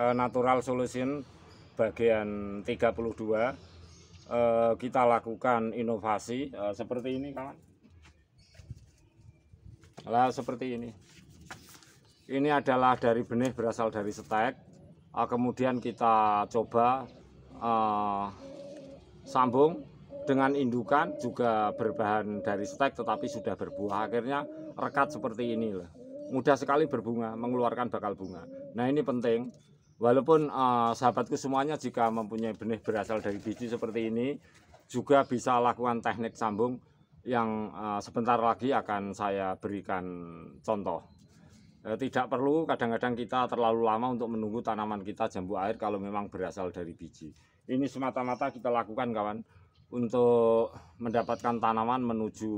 Eh, natural Solution bagian 32 eh, kita lakukan inovasi eh, seperti ini kawan lah seperti ini ini adalah dari benih berasal dari stek kemudian kita coba sambung dengan indukan juga berbahan dari stek tetapi sudah berbuah akhirnya rekat seperti ini lah, mudah sekali berbunga mengeluarkan bakal bunga nah ini penting Walaupun uh, sahabatku semuanya jika mempunyai benih berasal dari biji seperti ini juga bisa lakukan teknik sambung yang uh, sebentar lagi akan saya berikan contoh. Eh, tidak perlu kadang-kadang kita terlalu lama untuk menunggu tanaman kita jambu air kalau memang berasal dari biji. Ini semata-mata kita lakukan kawan untuk mendapatkan tanaman menuju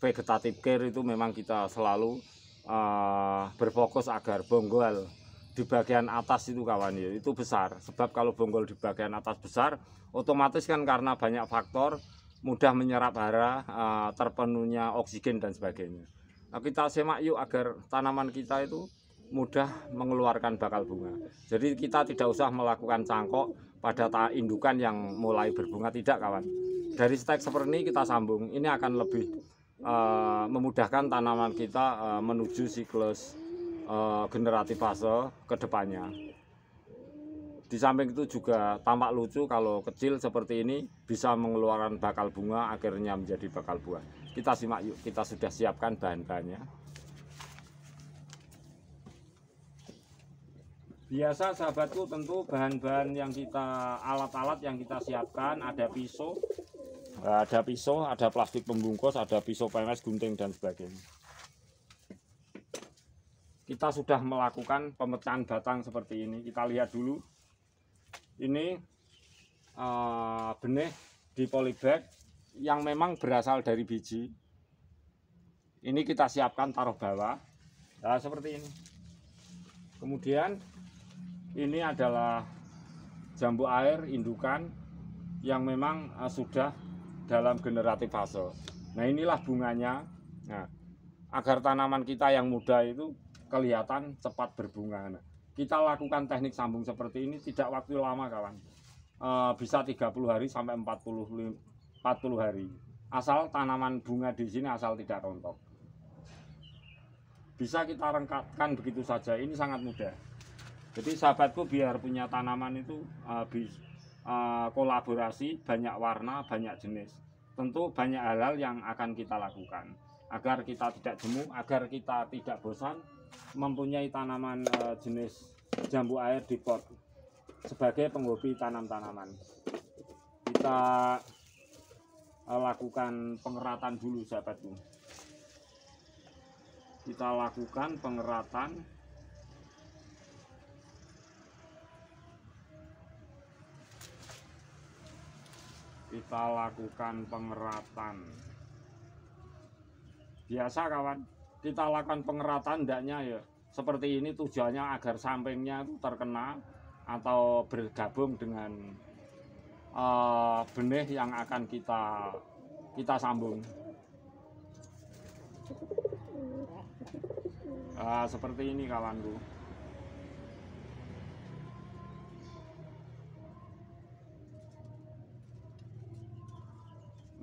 vegetatif care itu memang kita selalu uh, berfokus agar bonggol di bagian atas itu kawan ya itu besar sebab kalau bonggol di bagian atas besar otomatis kan karena banyak faktor mudah menyerap hara eh, terpenuhnya oksigen dan sebagainya nah, kita semak yuk agar tanaman kita itu mudah mengeluarkan bakal bunga jadi kita tidak usah melakukan cangkok pada indukan yang mulai berbunga tidak kawan dari stek seperti ini kita sambung ini akan lebih uh, memudahkan tanaman kita uh, menuju siklus uh, eh, fase ke depannya. Di samping itu juga tampak lucu kalau kecil seperti ini bisa mengeluarkan bakal bunga akhirnya menjadi bakal buah. Kita simak yuk, kita sudah siapkan bahan-bahannya. Biasa sahabatku tentu bahan-bahan yang kita alat-alat yang kita siapkan ada pisau, ada pisau, ada plastik pembungkus, ada pisau PMS gunting dan sebagainya kita sudah melakukan pemecahan batang seperti ini kita lihat dulu ini uh, benih di polybag yang memang berasal dari biji ini kita siapkan taruh bawah nah, seperti ini kemudian ini adalah jambu air indukan yang memang uh, sudah dalam generatif fase nah inilah bunganya nah, agar tanaman kita yang muda itu kelihatan cepat berbunga. Nah, kita lakukan teknik sambung seperti ini tidak waktu lama kawan. E, bisa 30 hari sampai 40 40 hari. Asal tanaman bunga di sini asal tidak rontok. Bisa kita rengkatkan begitu saja. Ini sangat mudah. Jadi sahabatku biar punya tanaman itu e, bis, e, kolaborasi banyak warna, banyak jenis. Tentu banyak halal yang akan kita lakukan agar kita tidak jemu, agar kita tidak bosan, mempunyai tanaman eh, jenis jambu air di pot sebagai penghobi tanam-tanaman. Kita eh, lakukan pengeratan dulu sahabatku. Kita lakukan pengeratan kita lakukan pengeratan biasa kawan kita lakukan pengeratan tidaknya ya seperti ini tujuannya agar sampingnya itu terkena atau bergabung dengan uh, benih yang akan kita kita sambung uh, seperti ini kawanku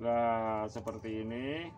Nah, seperti ini.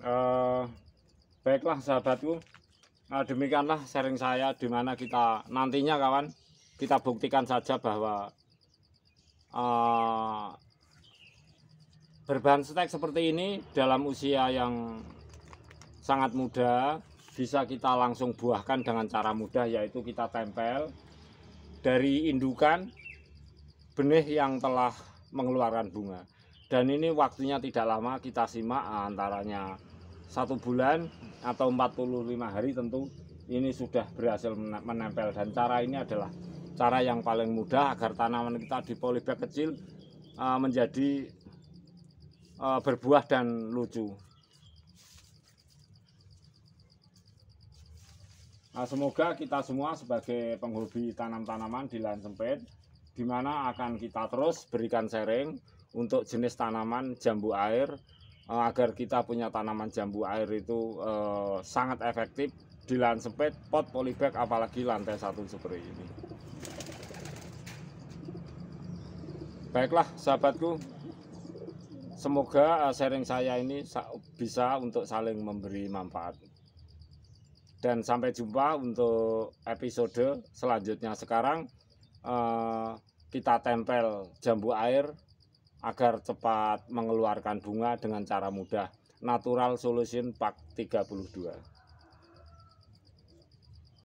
eh, baiklah sahabatku nah, demikianlah sharing saya dimana kita nantinya kawan kita buktikan saja bahwa eh, berbahan stek seperti ini dalam usia yang sangat muda bisa kita langsung buahkan dengan cara mudah yaitu kita tempel dari indukan benih yang telah mengeluarkan bunga dan ini waktunya tidak lama kita simak eh, antaranya satu bulan atau 45 hari tentu ini sudah berhasil menempel dan cara ini adalah cara yang paling mudah agar tanaman kita di polybag kecil eh, menjadi eh, berbuah dan lucu nah, semoga kita semua sebagai penghobi tanam-tanaman di lahan sempit dimana akan kita terus berikan sering untuk jenis tanaman jambu air Eh, agar kita punya tanaman jambu air itu eh, sangat efektif di lahan sempit pot polybag apalagi lantai satu seperti ini baiklah sahabatku semoga eh, sharing saya ini bisa untuk saling memberi manfaat dan sampai jumpa untuk episode selanjutnya sekarang kita tempel jambu air agar cepat mengeluarkan bunga dengan cara mudah Natural Solution Pak 32